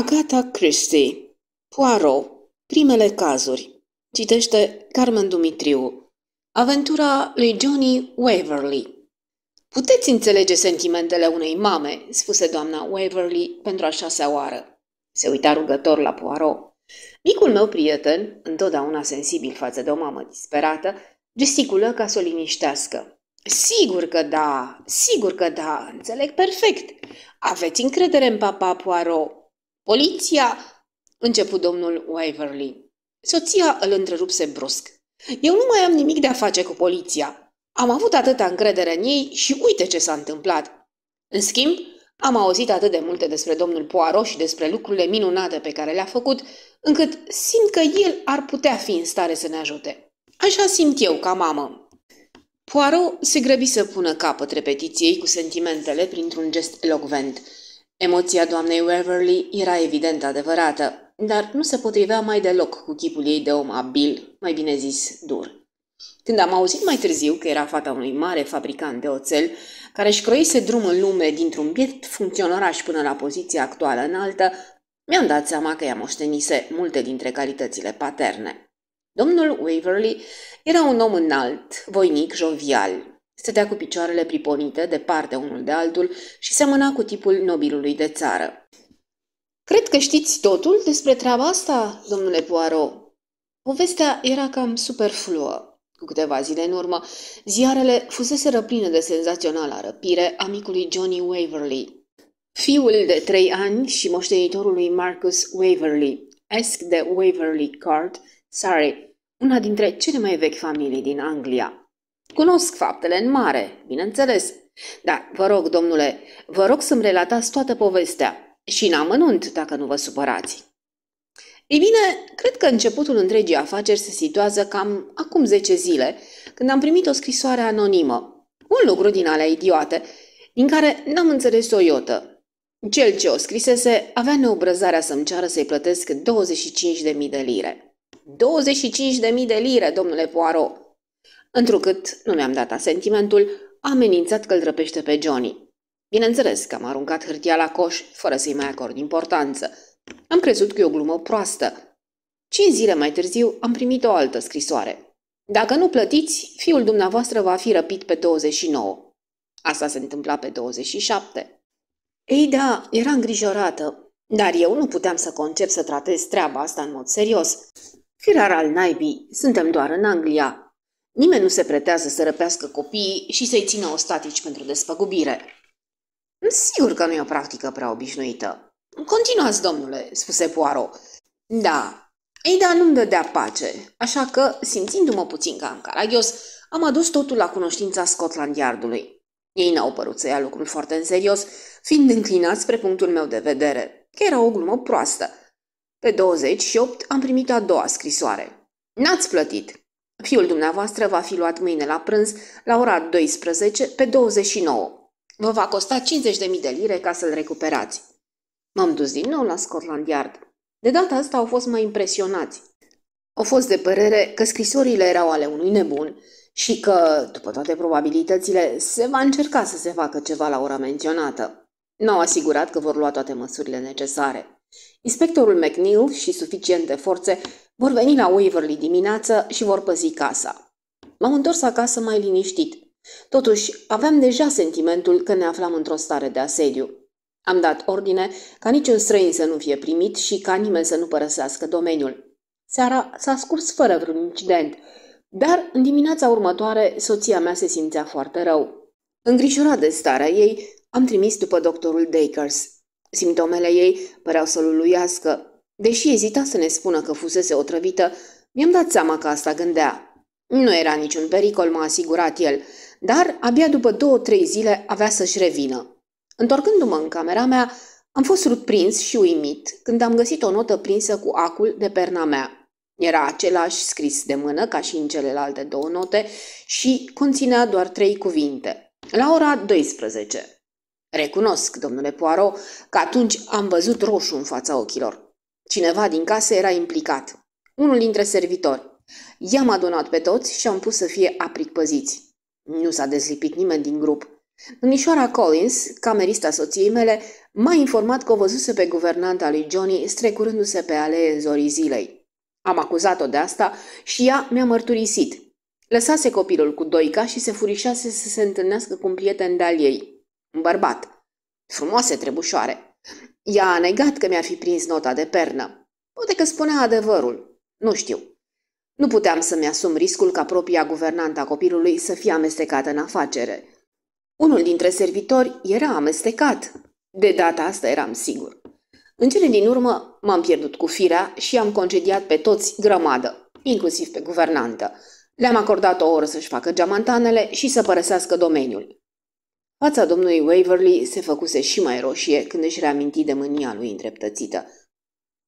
Agatha Christie Poirot Primele cazuri Citește Carmen Dumitriu Aventura lui Johnny Waverly. Puteți înțelege sentimentele unei mame, spuse doamna Waverly pentru a șasea oară. Se uita rugător la Poirot. Micul meu prieten, întotdeauna sensibil față de o mamă disperată, gesticulă ca să o liniștească. Sigur că da, sigur că da, înțeleg perfect. Aveți încredere în papa Poirot. Poliția!" început domnul Waverly. Soția îl întrerupse brusc. Eu nu mai am nimic de a face cu poliția. Am avut atâta încredere în ei și uite ce s-a întâmplat. În schimb, am auzit atât de multe despre domnul Poirot și despre lucrurile minunate pe care le-a făcut, încât simt că el ar putea fi în stare să ne ajute. Așa simt eu ca mamă. Poirot se grăbi să pună capăt repetiției cu sentimentele printr-un gest elocvent – Emoția doamnei Waverly era evident adevărată, dar nu se potrivea mai deloc cu chipul ei de om abil, mai bine zis dur. Când am auzit mai târziu că era fata unui mare fabricant de oțel, care își croise drum în lume dintr-un biet funcționaraș până la poziția actuală înaltă, mi-am dat seama că ea moștenise multe dintre calitățile paterne. Domnul Waverly era un om înalt, voinic, jovial, Stătea cu picioarele priponite, departe unul de altul, și seamăna cu tipul nobilului de țară. Cred că știți totul despre treaba asta, domnule Poirot." Povestea era cam superfluă. Cu câteva zile în urmă, ziarele fusese răpline de senzațională răpire a micului Johnny Waverley, fiul de trei ani și moștenitorul lui Marcus Waverley, esc de Waverley Card, Surrey, una dintre cele mai vechi familii din Anglia. Cunosc faptele în mare, bineînțeles. Dar vă rog, domnule, vă rog să-mi relatați toată povestea și în amănunt, dacă nu vă supărați. Ei bine, cred că începutul întregii afaceri se situează cam acum 10 zile, când am primit o scrisoare anonimă. Un lucru din alea idiote, din care n-am înțeles o iotă. Cel ce o scrisese avea neobrăzarea să-mi ceară să-i plătesc 25.000 de lire. 25.000 de lire, domnule Poirot! Întrucât nu mi-am dat asentimentul, a amenințat că îl drăpește pe Johnny. Bineînțeles că am aruncat hârtia la coș, fără să-i mai acord importanță. Am crezut că e o glumă proastă. Cinci zile mai târziu am primit o altă scrisoare. Dacă nu plătiți, fiul dumneavoastră va fi răpit pe 29. Asta se întâmpla pe 27. Ei da, era îngrijorată, dar eu nu puteam să concep să tratez treaba asta în mod serios. Firar al naibii, suntem doar în Anglia, Nimeni nu se pretează să răpească copiii și să-i țină ostatici pentru despăgubire. Sigur că nu e o practică prea obișnuită. Continuați, domnule, spuse Poirot. Da, Ida nu-mi dădea pace, așa că, simțindu-mă puțin ca în caragios, am adus totul la cunoștința Scotland Yardului. Ei n-au părut să ia lucrul foarte în serios, fiind înclinați spre punctul meu de vedere, că era o glumă proastă. Pe 28 am primit a doua scrisoare. N-ați plătit, Fiul dumneavoastră va fi luat mâine la prânz, la ora 12, pe 29. Vă va costa 50.000 de lire ca să-l recuperați. M-am dus din nou la Scotland Yard. De data asta au fost mai impresionați. Au fost de părere că scrisorile erau ale unui nebun și că, după toate probabilitățile, se va încerca să se facă ceva la ora menționată. Nu au asigurat că vor lua toate măsurile necesare. Inspectorul McNeil și suficiente forțe vor veni la Waverly dimineață și vor păzi casa. M-am întors acasă mai liniștit. Totuși, aveam deja sentimentul că ne aflam într-o stare de asediu. Am dat ordine ca niciun străin să nu fie primit și ca nimeni să nu părăsească domeniul. Seara s-a scurs fără vreun incident, dar în dimineața următoare soția mea se simțea foarte rău. Îngrijorat de starea ei, am trimis după doctorul Dakers. Simptomele ei păreau să-l uluiască. Deși ezita să ne spună că fusese otrăvită, mi-am dat seama că asta gândea. Nu era niciun pericol, m-a asigurat el, dar abia după două-trei zile avea să-și revină. Întorcându-mă în camera mea, am fost surprins și uimit când am găsit o notă prinsă cu acul de perna mea. Era același scris de mână ca și în celelalte două note și conținea doar trei cuvinte. La ora 12. Recunosc, domnule Poirot, că atunci am văzut roșu în fața ochilor. Cineva din casă era implicat. Unul dintre servitori. I-am adunat pe toți și am pus să fie păziți. Nu s-a dezlipit nimeni din grup. Nișoara Collins, camerista soției mele, m-a informat că o văzuse pe guvernanta lui Johnny strecurându-se pe alee în zorii zilei. Am acuzat-o de asta și ea mi-a mărturisit. Lăsase copilul cu Doica și se furișase să se întâlnească cu un prieten de-al ei un bărbat. Frumoase trebușoare. Ea a negat că mi-ar fi prins nota de pernă. Poate că spunea adevărul. Nu știu. Nu puteam să-mi asum riscul ca propria guvernanta copilului să fie amestecată în afacere. Unul dintre servitori era amestecat. De data asta eram sigur. În cele din urmă m-am pierdut cu firea și am concediat pe toți grămadă, inclusiv pe guvernantă. Le-am acordat o oră să-și facă geamantanele și să părăsească domeniul. Fața domnului Waverly se făcuse și mai roșie când își reaminti de mânia lui îndreptățită.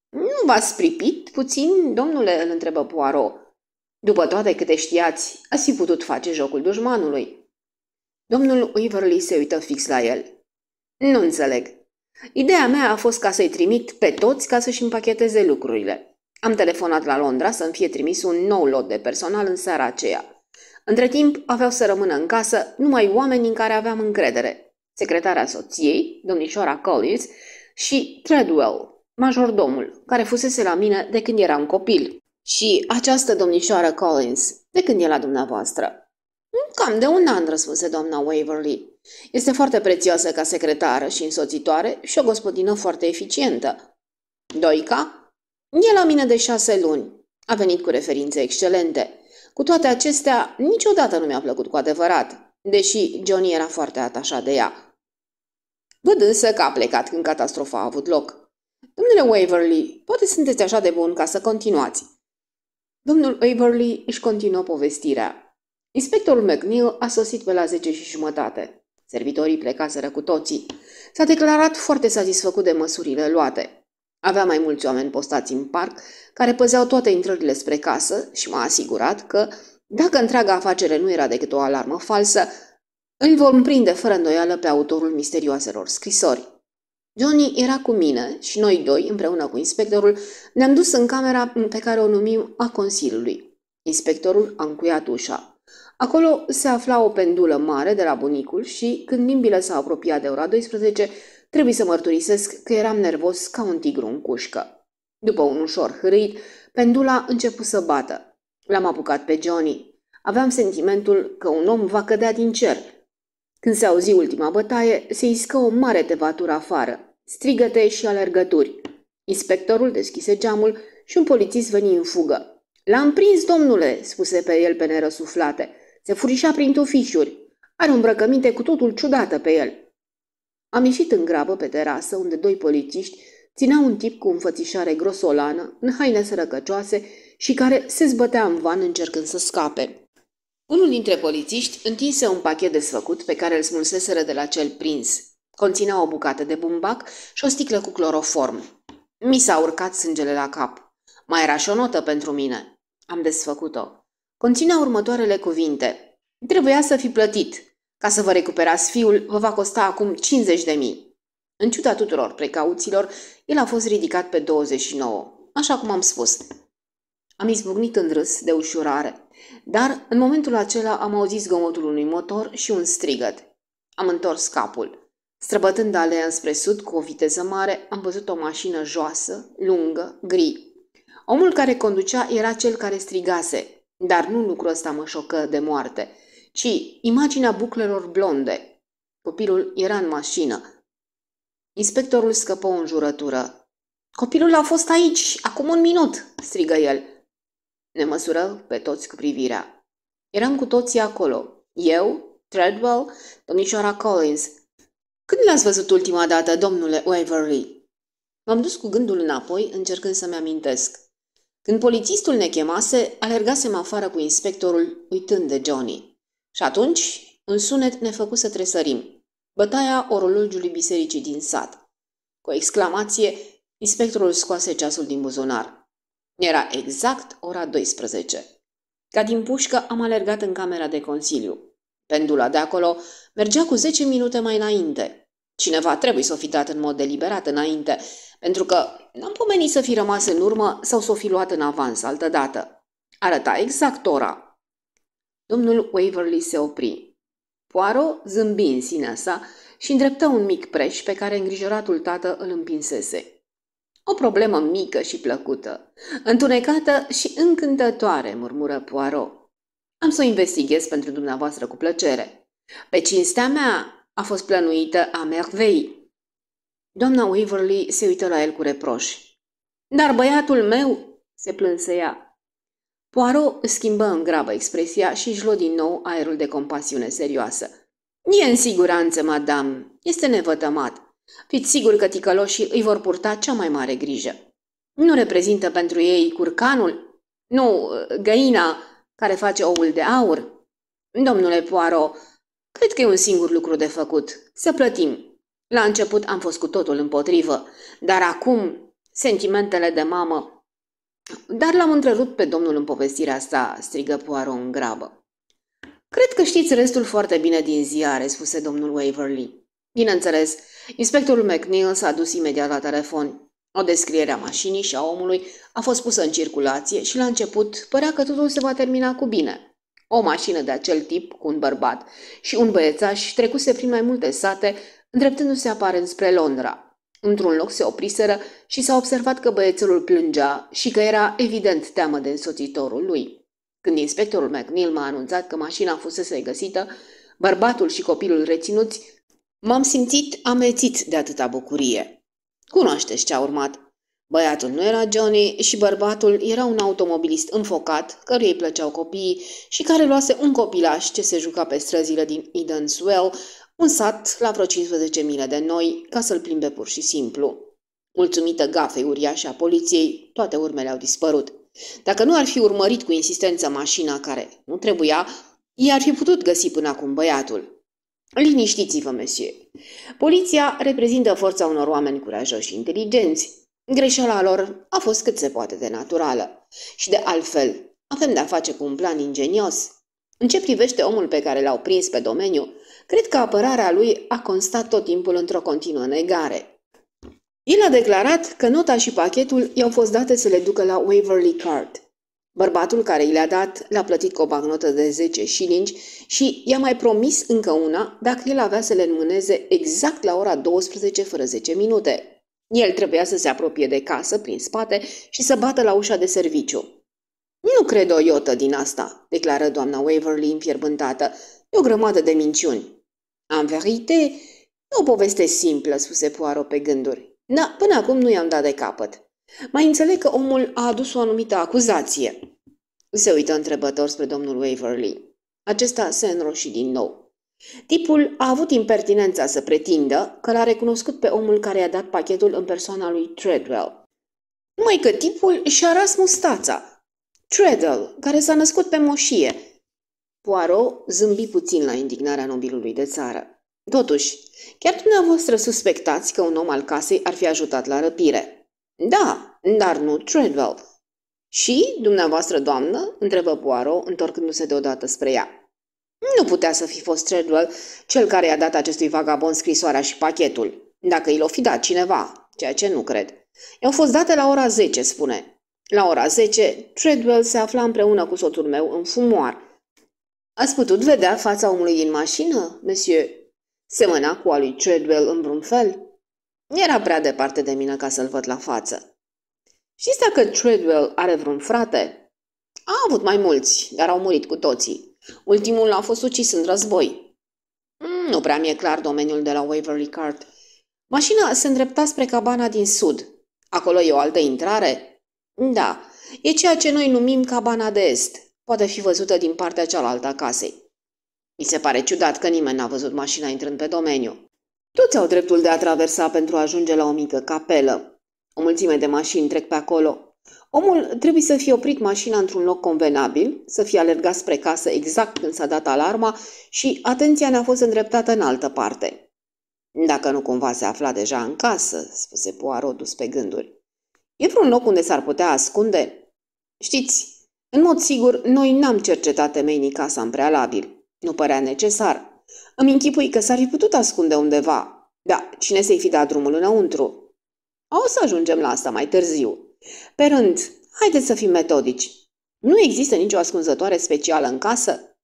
Nu v-ați pripit puțin?" domnule îl întrebă Poirot. După toate câte știați, ați fi putut face jocul dușmanului." Domnul Waverly se uită fix la el. Nu înțeleg. Ideea mea a fost ca să-i trimit pe toți ca să-și împacheteze lucrurile. Am telefonat la Londra să-mi fie trimis un nou lot de personal în seara aceea. Între timp, aveau să rămână în casă numai oameni în care aveam încredere. Secretara soției, domnișoara Collins, și Treadwell, majordomul, care fusese la mine de când eram copil. Și această domnișoară Collins, de când e la dumneavoastră? Mm, cam de un an, răspunse doamna Waverly. Este foarte prețioasă ca secretară și însoțitoare și o gospodină foarte eficientă. Doica? E la mine de șase luni. A venit cu referințe excelente. Cu toate acestea, niciodată nu mi-a plăcut cu adevărat, deși Johnny era foarte atașat de ea. Văd însă că a plecat când catastrofa a avut loc. Domnule Waverly, poate sunteți așa de bun ca să continuați. Domnul Waverly își continuă povestirea. Inspectorul McNeil a sosit pe la zece și jumătate. Servitorii plecaseră cu toții. S-a declarat foarte satisfăcut de măsurile luate. Avea mai mulți oameni postați în parc, care păzeau toate intrările spre casă și m-a asigurat că, dacă întreaga afacere nu era decât o alarmă falsă, îl vom prinde fără îndoială pe autorul misterioaselor scrisori. Johnny era cu mine și noi doi, împreună cu inspectorul, ne-am dus în camera pe care o numim a Consiliului. Inspectorul a încuiat ușa. Acolo se afla o pendulă mare de la bunicul și, când limbile s-au apropiat de ora 12, Trebuie să mărturisesc că eram nervos ca un tigru în cușcă. După un ușor hârit, pendula început să bată. L-am apucat pe Johnny. Aveam sentimentul că un om va cădea din cer. Când se auzi ultima bătaie, se iscă o mare tevatură afară, strigăte și alergături. Inspectorul deschise geamul și un polițist veni în fugă. L-am prins, domnule, spuse pe el pe nerăsuflate. Se furișa prin tufișuri. Are o îmbrăcăminte cu totul ciudată pe el. Am ieșit în grabă pe terasă, unde doi polițiști țineau un tip cu înfățișare grosolană, în haine sărăcăcioase și care se zbătea în van încercând să scape. Unul dintre polițiști întinse un pachet desfăcut pe care îl smulseseră de la cel prins. Conținea o bucată de bumbac și o sticlă cu cloroform. Mi s-a urcat sângele la cap. Mai era și o notă pentru mine. Am desfăcut-o. Conținea următoarele cuvinte. Trebuia să fi plătit. Ca să vă recuperați fiul, vă va costa acum 50 de mii. În ciuda tuturor precauțiilor, el a fost ridicat pe 29, așa cum am spus. Am izbucnit în râs de ușurare, dar în momentul acela am auzit zgomotul unui motor și un strigăt. Am întors capul. Străbătând alea spre sud cu o viteză mare, am văzut o mașină joasă, lungă, gri. Omul care conducea era cel care strigase, dar nu lucrul ăsta mă șocă de moarte – ci imaginea buclelor blonde. Copilul era în mașină. Inspectorul scăpă o înjurătură. Copilul a fost aici, acum un minut, strigă el. Ne măsură pe toți cu privirea. Eram cu toții acolo. Eu, Treadwell, domnișoara Collins. Când l-ați văzut ultima dată, domnule Waverly? M-am dus cu gândul înapoi, încercând să-mi amintesc. Când polițistul ne chemase, alergasem afară cu inspectorul, uitând de Johnny. Și atunci, un sunet ne făcu să tresărim. Bătaia orologiului bisericii din sat. Cu o exclamație, inspectorul scoase ceasul din buzunar. Era exact ora 12. Ca din pușcă am alergat în camera de consiliu. Pendula de acolo mergea cu 10 minute mai înainte. Cineva trebuie să o fi dat în mod deliberat înainte, pentru că n-am pomenit să fi rămas în urmă sau să o fi luat în avans altădată. dată. Arăta exact ora, Domnul Waverly se opri. Poirot zâmbi în sinea sa și îndreptă un mic preș pe care îngrijoratul tată îl împinsese. O problemă mică și plăcută, întunecată și încântătoare, murmură Poirot. Am să o investighez pentru dumneavoastră cu plăcere. Pe cinstea mea a fost plănuită a mervei. Doamna Waverly se uită la el cu reproș. Dar băiatul meu, se plânse ea, Poirot schimbă în grabă expresia și își luă din nou aerul de compasiune serioasă. E în siguranță, madame. Este nevătămat. Fiți sigur că ticăloșii îi vor purta cea mai mare grijă. Nu reprezintă pentru ei curcanul? Nu, găina care face oul de aur? Domnule Poirot, cred că e un singur lucru de făcut. Să plătim. La început am fost cu totul împotrivă, dar acum sentimentele de mamă dar l-am întrerupt pe domnul în povestirea sa, strigă Poirot în grabă. Cred că știți restul foarte bine din ziare, spuse domnul Waverly. Bineînțeles, inspectorul McNeil s-a dus imediat la telefon. O descriere a mașinii și a omului a fost pusă în circulație și la început părea că totul se va termina cu bine. O mașină de acel tip cu un bărbat și un băiețaș trecuse prin mai multe sate, îndreptându-se aparent spre Londra. Într-un loc se opriseră și s-a observat că băiețelul plângea și că era evident teamă de însoțitorul lui. Când inspectorul McNeil m-a anunțat că mașina fusese găsită, bărbatul și copilul reținuți, m-am simțit amețit de atâta bucurie. Cunoașteți ce a urmat. Băiatul nu era Johnny și bărbatul era un automobilist înfocat, căruia îi plăceau copiii și care luase un copilaș ce se juca pe străzile din Eden's Well, un sat la vreo 15 mile de noi, ca să-l plimbe pur și simplu. Mulțumită gafei uriașe a poliției, toate urmele au dispărut. Dacă nu ar fi urmărit cu insistență mașina care nu trebuia, ei ar fi putut găsi până acum băiatul. Liniștiți-vă, mesie. Poliția reprezintă forța unor oameni curajoși și inteligenți. Greșeala lor a fost cât se poate de naturală. Și de altfel, avem de-a face cu un plan ingenios. În ce privește omul pe care l-au prins pe domeniu, Cred că apărarea lui a constat tot timpul într-o continuă negare. El a declarat că nota și pachetul i-au fost date să le ducă la Waverly Card. Bărbatul care i le-a dat l-a plătit cu o bagnotă de 10 șilingi și i-a mai promis încă una dacă el avea să le înmâneze exact la ora 12 fără 10 minute. El trebuia să se apropie de casă prin spate și să bată la ușa de serviciu. Nu cred o iotă din asta, declară doamna Waverly împierbântată. E o grămadă de minciuni. Am verite, e o poveste simplă, spuse Poirot pe gânduri. Na, până acum nu i-am dat de capăt. Mai înțeleg că omul a adus o anumită acuzație. Se uită întrebător spre domnul Waverly. Acesta se înroși din nou. Tipul a avut impertinența să pretindă că l-a recunoscut pe omul care i-a dat pachetul în persoana lui Treadwell. Numai că tipul și-a ras mustața. Treadwell, care s-a născut pe moșie, Poirot zâmbi puțin la indignarea nobilului de țară. Totuși, chiar dumneavoastră suspectați că un om al casei ar fi ajutat la răpire. Da, dar nu Treadwell. Și, dumneavoastră, doamnă, întrebă Poirot, întorcându-se deodată spre ea. Nu putea să fi fost Treadwell cel care i-a dat acestui vagabond scrisoarea și pachetul, dacă i l-o fi dat cineva, ceea ce nu cred. I-au fost date la ora 10, spune. La ora 10, Treadwell se afla împreună cu soțul meu în fumoar, Ați putut vedea fața omului în mașină, monsieur? Semăna cu a lui Treadwell în vreun fel. Era prea departe de mine ca să-l văd la față. Și dacă Treadwell are vreun frate? A avut mai mulți, dar au murit cu toții. Ultimul a fost ucis în război. Mm, nu prea mi-e clar domeniul de la Waverly Cart. Mașina se îndrepta spre cabana din sud. Acolo e o altă intrare? Da, e ceea ce noi numim cabana de est poate fi văzută din partea cealaltă a casei. Mi se pare ciudat că nimeni n-a văzut mașina intrând pe domeniu. Toți au dreptul de a traversa pentru a ajunge la o mică capelă. O mulțime de mașini trec pe acolo. Omul trebuie să fie oprit mașina într-un loc convenabil, să fie alergat spre casă exact când s-a dat alarma și atenția ne-a fost îndreptată în altă parte. Dacă nu cumva se afla deja în casă, spuse Poirot dus pe gânduri. E vreun loc unde s-ar putea ascunde? Știți, în mod sigur, noi n-am cercetat temeinii casa în prealabil. Nu părea necesar. Îmi închipui că s-ar fi putut ascunde undeva. Da, cine să-i fi dat drumul înăuntru? O să ajungem la asta mai târziu. Pe rând, haideți să fim metodici. Nu există nicio ascunzătoare specială în casă?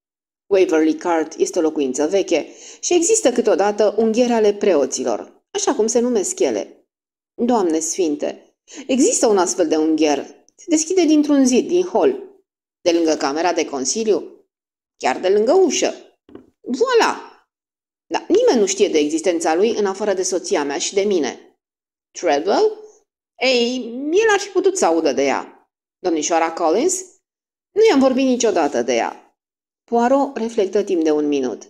Waverly Cart este o locuință veche și există câteodată unghiere ale preoților, așa cum se numesc ele. Doamne sfinte, există un astfel de ungher. Se deschide dintr-un zid din hol, de lângă camera de consiliu, chiar de lângă ușă. Voilà! Dar nimeni nu știe de existența lui în afară de soția mea și de mine. Treadwell? Ei, el ar fi putut să audă de ea. Domnișoara Collins? Nu i-am vorbit niciodată de ea. Poirot reflectă timp de un minut.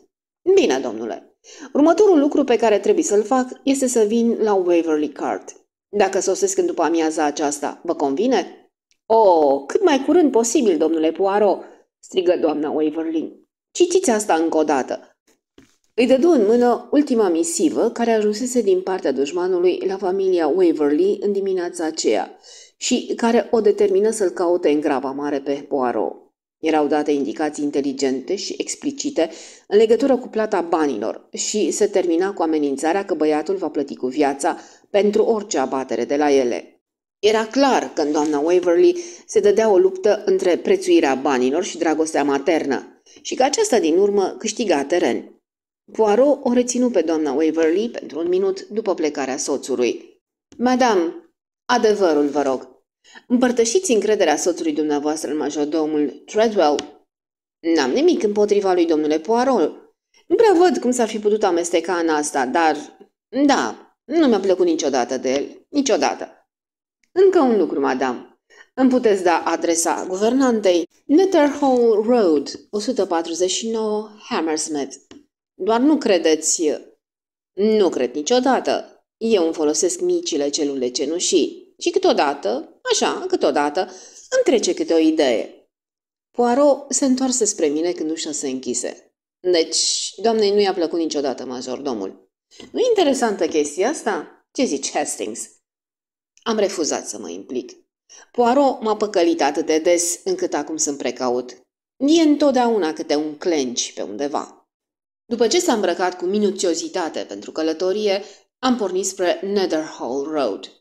Bine, domnule. Următorul lucru pe care trebuie să-l fac este să vin la Waverly Cart. Dacă sosesc în după amiaza aceasta, vă convine? Oh, cât mai curând posibil, domnule Poirot!" strigă doamna Waverlin. Citiți asta încă o dată!" Îi dădu în mână ultima misivă care ajunsese din partea dușmanului la familia Waverley în dimineața aceea și care o determină să-l caute în grava mare pe Poirot. Erau date indicații inteligente și explicite în legătură cu plata banilor și se termina cu amenințarea că băiatul va plăti cu viața pentru orice abatere de la ele. Era clar că în doamna Waverly se dădea o luptă între prețuirea banilor și dragostea maternă și că aceasta din urmă câștiga teren. Poirot o reținu pe doamna Waverly pentru un minut după plecarea soțului. Madame, adevărul vă rog, împărtășiți încrederea soțului dumneavoastră în majordomul Treadwell? N-am nimic împotriva lui domnule Poirot. Nu prea văd cum s-ar fi putut amesteca în asta, dar... Da, nu mi-a plăcut niciodată de el, niciodată. Încă un lucru, madam. Îmi puteți da adresa guvernantei. Netherhall Road, 149, Hammersmith. Doar nu credeți... Nu cred niciodată. Eu îmi folosesc micile celule cenușii și câteodată, așa, câteodată, îmi trece câte o idee. Poirot se întoarse spre mine când ușa se închise. Deci, doamnei nu i-a plăcut niciodată domnul. nu interesantă chestia asta? Ce zici, Hastings? Am refuzat să mă implic. Poirot m-a păcălit atât de des încât acum sunt precaut. E întotdeauna câte un clenci pe undeva. După ce s-a îmbrăcat cu minuțiozitate pentru călătorie, am pornit spre Netherhall Road.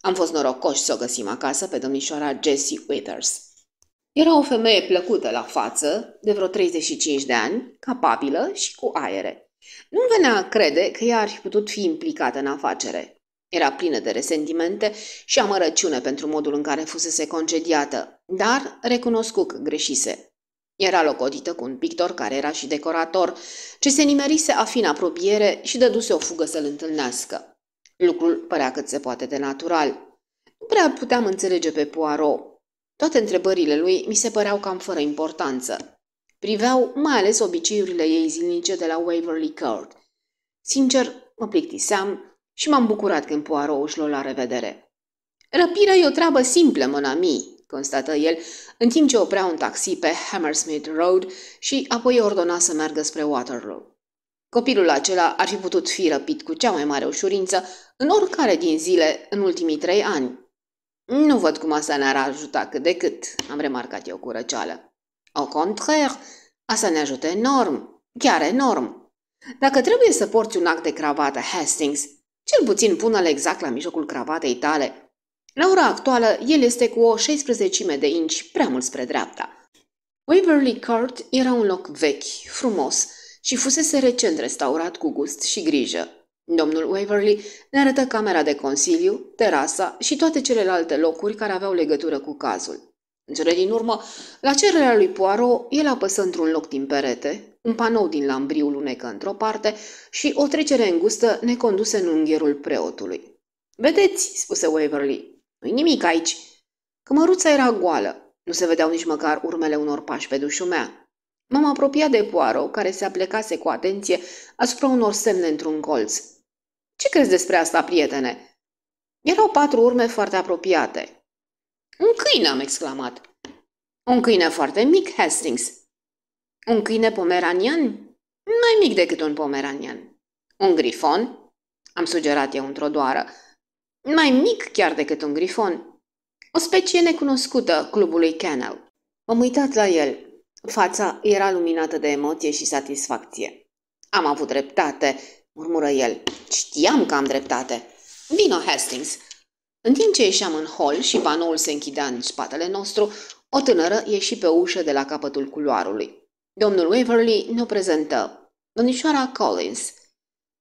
Am fost norocoși să o găsim acasă pe domnișoara Jessie Withers. Era o femeie plăcută la față, de vreo 35 de ani, capabilă și cu aere. Nu venea a crede că ea ar fi putut fi implicată în afacere. Era plină de resentimente și amărăciune pentru modul în care fusese concediată, dar recunoscu că greșise. Era locotită cu un pictor care era și decorator, ce se nimerise a fi în apropiere și dăduse o fugă să-l întâlnească. Lucrul părea cât se poate de natural. Nu prea puteam înțelege pe Poirot. Toate întrebările lui mi se păreau cam fără importanță. Priveau mai ales obiceiurile ei zilnice de la Waverly Court. Sincer, mă plictiseam și m-am bucurat când Poirot își lua la revedere. Răpirea e o treabă simplă, mănami, constată el, în timp ce oprea un taxi pe Hammersmith Road și apoi ordona să meargă spre Waterloo. Copilul acela ar fi putut fi răpit cu cea mai mare ușurință în oricare din zile în ultimii trei ani. Nu văd cum asta ne-ar ajuta cât de cât, am remarcat eu cu răceală. Au contraire, asta ne ajută enorm, chiar enorm. Dacă trebuie să porți un act de cravată Hastings, cel puțin pună-le exact la mijlocul cravatei tale. La ora actuală, el este cu o 16 de inci prea mult spre dreapta. Waverly Court era un loc vechi, frumos și fusese recent restaurat cu gust și grijă. Domnul Waverly ne arătă camera de consiliu, terasa și toate celelalte locuri care aveau legătură cu cazul. În cele din urmă, la cererea lui Poirot, el apăsă într-un loc din perete, un panou din lambriul lunecă într-o parte și o trecere îngustă ne conduse în ungherul preotului. Vedeți, spuse Waverly, nu-i nimic aici. Cămăruța era goală, nu se vedeau nici măcar urmele unor pași pe dușumea. M-am apropiat de Poirot, care se aplecase cu atenție asupra unor semne într-un colț. Ce crezi despre asta, prietene?" Erau patru urme foarte apropiate, un câine, am exclamat. Un câine foarte mic, Hastings. Un câine pomeranian? Mai mic decât un pomeranian. Un grifon? Am sugerat eu într-o doară. Mai mic chiar decât un grifon. O specie necunoscută clubului Kennel. am uitat la el. Fața era luminată de emoție și satisfacție. Am avut dreptate, murmură el. Știam că am dreptate. Vino, Hastings, în timp ce ieșeam în hol și panoul se închidea în spatele nostru, o tânără ieși pe ușă de la capătul culoarului. Domnul Waverly ne prezentă. Domnișoara Collins.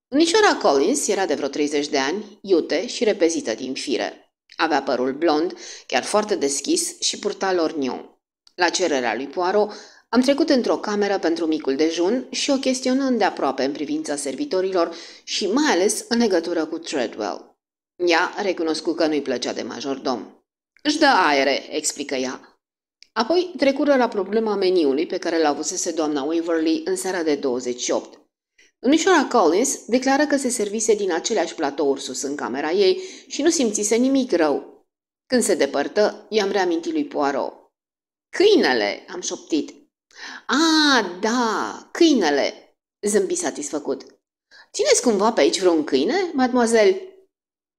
Domnișoara Collins era de vreo 30 de ani, iute și repezită din fire. Avea părul blond, chiar foarte deschis și purta lornion. La cererea lui Poirot, am trecut într-o cameră pentru micul dejun și o chestionând de aproape în privința servitorilor și mai ales în legătură cu Treadwell. Ea recunoscu că nu-i plăcea de majordom. Își dă aere, explică ea. Apoi trecură la problema meniului pe care l-avusese a doamna Waverly în seara de 28. Domnișoara Collins declară că se servise din aceleași platouri sus în camera ei și nu simțise nimic rău. Când se depărtă, i-am reamintit lui Poirot. Câinele!" am șoptit. A, da, câinele!" zâmbi satisfăcut. Țineți cumva pe aici vreun câine, mademoiselle?"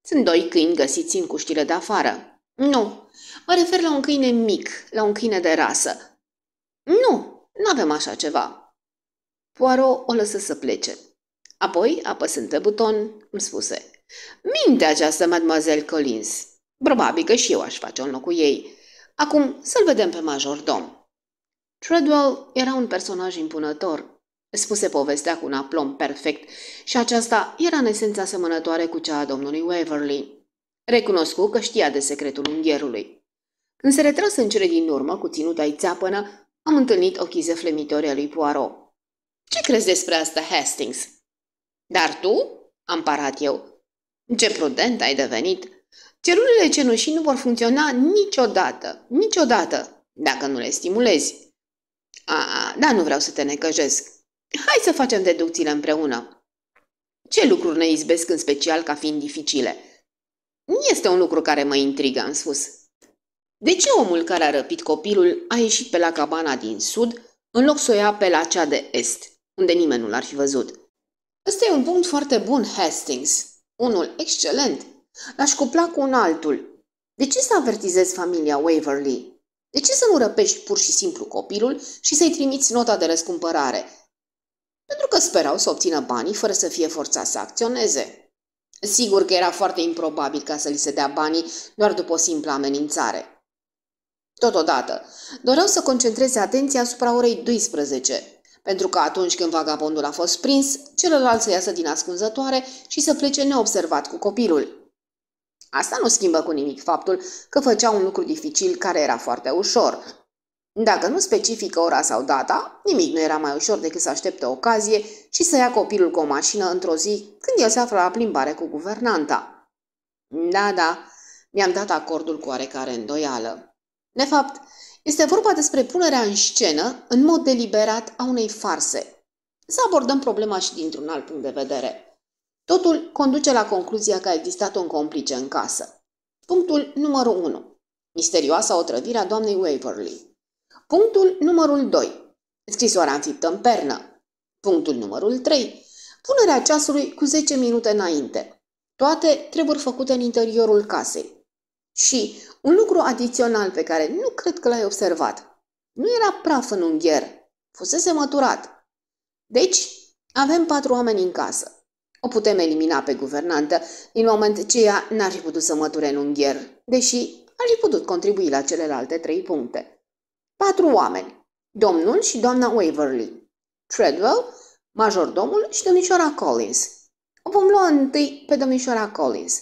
Sunt doi câini găsiți în cuștile de afară. Nu, mă refer la un câine mic, la un câine de rasă. Nu, nu avem așa ceva. Poirot o lăsă să plece. Apoi, apăsând pe buton, îmi spuse. Minte această mademoiselle Collins. Probabil că și eu aș face un loc cu ei. Acum să-l vedem pe majordom. Treadwell era un personaj impunător, spuse povestea cu un aplom perfect și aceasta era în esență asemănătoare cu cea a domnului Waverly. Recunoscu că știa de secretul ungherului. Când se retrase în cele din urmă cu ținuta țeapănă, am întâlnit ochii zeflemitori a lui Poirot. Ce crezi despre asta, Hastings?" Dar tu?" am parat eu. Ce prudent ai devenit! Celulele cenușii nu vor funcționa niciodată, niciodată, dacă nu le stimulezi. A, dar nu vreau să te necăjesc. Hai să facem deducțiile împreună. Ce lucruri ne izbesc în special ca fiind dificile? Este un lucru care mă intrigă, am spus. De ce omul care a răpit copilul a ieșit pe la cabana din sud, în loc să o ia pe la cea de est, unde nimeni nu l-ar fi văzut? Ăsta e un punct foarte bun, Hastings. Unul excelent. L-aș cupla cu un altul. De ce să avertizezi familia Waverly? De ce să nu răpești pur și simplu copilul și să-i trimiți nota de răscumpărare, pentru că sperau să obțină banii fără să fie forțați să acționeze. Sigur că era foarte improbabil ca să li se dea banii doar după o simplă amenințare. Totodată, doreau să concentreze atenția asupra orei 12, pentru că atunci când vagabondul a fost prins, celălalt să iasă din ascunzătoare și să plece neobservat cu copilul. Asta nu schimbă cu nimic faptul că făcea un lucru dificil care era foarte ușor, dacă nu specifică ora sau data, nimic nu era mai ușor decât să aștepte ocazie și să ia copilul cu o mașină într-o zi când el se afla la plimbare cu guvernanta. Da, da, mi-am dat acordul cu oarecare îndoială. De fapt, este vorba despre punerea în scenă, în mod deliberat, a unei farse. Să abordăm problema și dintr-un alt punct de vedere. Totul conduce la concluzia că a existat un complice în casă. Punctul numărul 1. Misterioasa otrăvire a doamnei Waverly. Punctul numărul 2. Scrisoarea înfiptă în pernă. Punctul numărul 3. Punerea ceasului cu 10 minute înainte. Toate treburi făcute în interiorul casei. Și un lucru adițional pe care nu cred că l-ai observat. Nu era praf în ungher. Fusese măturat. Deci, avem patru oameni în casă. O putem elimina pe guvernantă din moment ce ea n-ar fi putut să măture în ungher, deși ar fi putut contribui la celelalte trei puncte patru oameni, domnul și doamna Waverly, Treadwell, majordomul și domnișoara Collins. O vom lua întâi pe domnișoara Collins.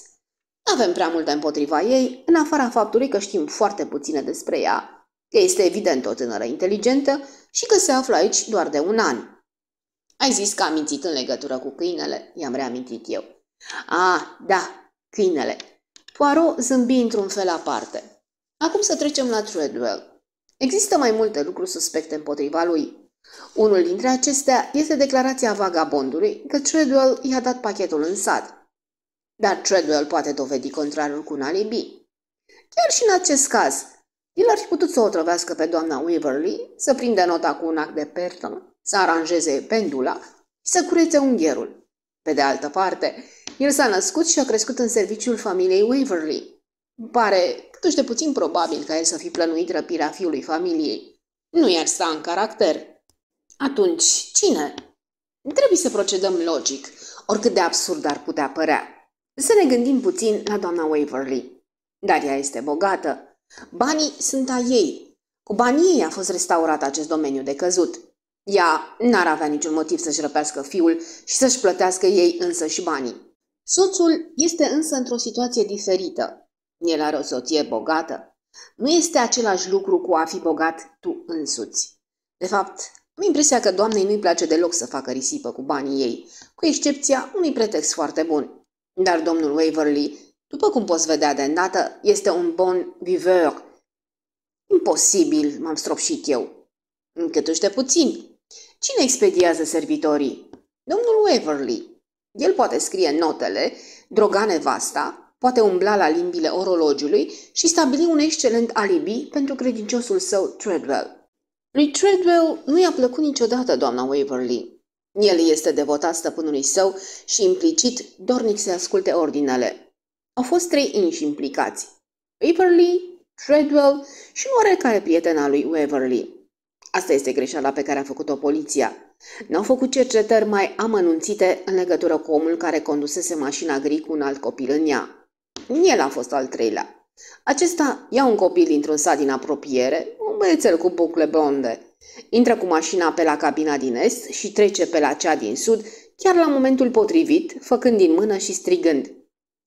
Nu Avem prea multe împotriva ei, în afara faptului că știm foarte puține despre ea, că este evident o tânără inteligentă și că se află aici doar de un an. Ai zis că am mințit în legătură cu câinele, i-am reamintit eu. Ah, da, câinele. Poirot zâmbi într-un fel aparte. Acum să trecem la Treadwell. Există mai multe lucruri suspecte împotriva lui. Unul dintre acestea este declarația vagabondului că Treadwell i-a dat pachetul în sat. Dar Treadwell poate dovedi contrarul cu un alibi. Chiar și în acest caz, el ar fi putut să o trăvească pe doamna Weaverly, să prindă nota cu un act de pertă, să aranjeze pendula și să curețe ungherul. Pe de altă parte, el s-a născut și a crescut în serviciul familiei Waverly. Pare totuși de puțin probabil ca el să fi plănuit răpirea fiului familiei. Nu i-ar sta în caracter. Atunci, cine? Trebuie să procedăm logic, oricât de absurd ar putea părea. Să ne gândim puțin la doamna Waverly. Dar ea este bogată. Banii sunt a ei. Cu banii ei a fost restaurat acest domeniu de căzut. Ea n-ar avea niciun motiv să-și răpească fiul și să-și plătească ei însă și banii. Soțul este însă într-o situație diferită. El are o soție bogată. Nu este același lucru cu a fi bogat tu însuți. De fapt, am impresia că doamnei nu-i place deloc să facă risipă cu banii ei, cu excepția unui pretext foarte bun. Dar domnul Waverly, după cum poți vedea de îndată, este un bon viveur. Imposibil, m-am stropșit eu. Câtuși de puțin. Cine expediază servitorii? Domnul Waverly. El poate scrie notele, droga nevasta Poate umbla la limbile orologiului și stabili un excelent alibi pentru credinciosul său Treadwell. Lui Treadwell nu i-a plăcut niciodată doamna Waverly. El este devotat stăpânului său și implicit dornic să asculte ordinele. Au fost trei inși implicați. Waverly, Treadwell și oarecare prietena lui Waverly. Asta este greșeala pe care a făcut-o poliția. N-au făcut cercetări mai amănunțite în legătură cu omul care condusese mașina gri cu un alt copil în ea. El a fost al treilea. Acesta ia un copil dintr-un sat din apropiere, un băiețel cu bucle blonde. Intră cu mașina pe la cabina din est și trece pe la cea din sud, chiar la momentul potrivit, făcând din mână și strigând.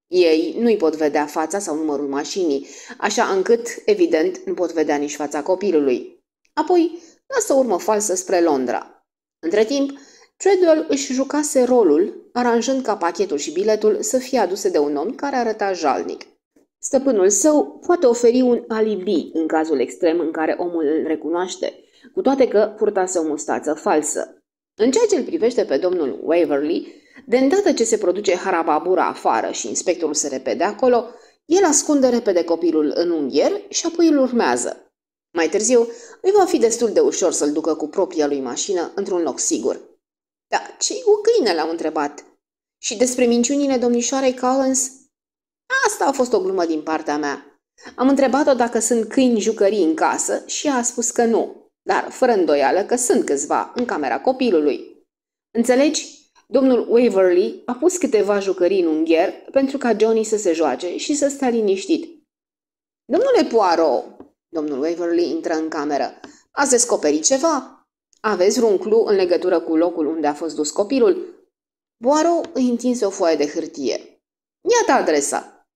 Ei nu-i pot vedea fața sau numărul mașinii, așa încât, evident, nu pot vedea nici fața copilului. Apoi, lasă urmă falsă spre Londra. Între timp, Treadwell își jucase rolul aranjând ca pachetul și biletul să fie aduse de un om care arăta jalnic. Stăpânul său poate oferi un alibi în cazul extrem în care omul îl recunoaște, cu toate că purtase o mustață falsă. În ceea ce îl privește pe domnul Waverly, de îndată ce se produce harababura afară și inspectorul se repede acolo, el ascunde repede copilul în unghier și apoi îl urmează. Mai târziu, îi va fi destul de ușor să-l ducă cu propria lui mașină într-un loc sigur. Dar ce cu câinele?" au întrebat. Și despre minciunile domnișoarei Collins? Asta a fost o glumă din partea mea. Am întrebat-o dacă sunt câini jucării în casă și a spus că nu, dar fără îndoială că sunt câțiva în camera copilului. Înțelegi? Domnul Waverly a pus câteva jucării în ungher pentru ca Johnny să se joace și să stea liniștit. Domnule Poirot, domnul Waverly intră în cameră, ați descoperit ceva? Aveți vreun clu în legătură cu locul unde a fost dus copilul? Boaro îi întinse o foaie de hârtie. Iată adresa.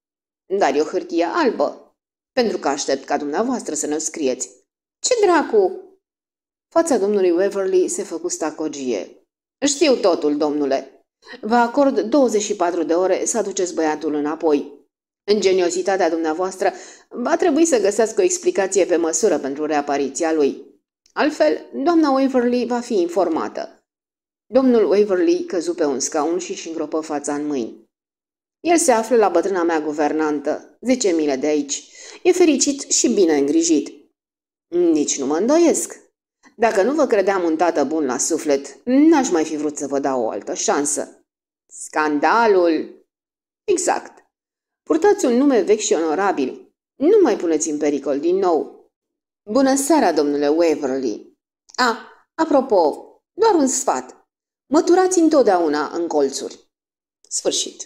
Dar e o hârtie albă. Pentru că aștept ca dumneavoastră să ne scrieți. Ce dracu? Fața domnului Waverly se făcu stacogie. Știu totul, domnule. Vă acord 24 de ore să aduceți băiatul înapoi. Ingeniositatea dumneavoastră va trebui să găsească o explicație pe măsură pentru reapariția lui. Altfel, doamna Waverly va fi informată. Domnul Waverly căzu pe un scaun și își îngropă fața în mâini. El se află la bătrâna mea guvernantă, zece mile de aici. E fericit și bine îngrijit. Nici nu mă îndoiesc. Dacă nu vă credeam un tată bun la suflet, n-aș mai fi vrut să vă dau o altă șansă. Scandalul! Exact. Purtați un nume vechi și onorabil. Nu mai puneți în pericol din nou. Bună seara, domnule Waverly. A, apropo, doar un sfat. Măturați întotdeauna în colțuri. Sfârșit.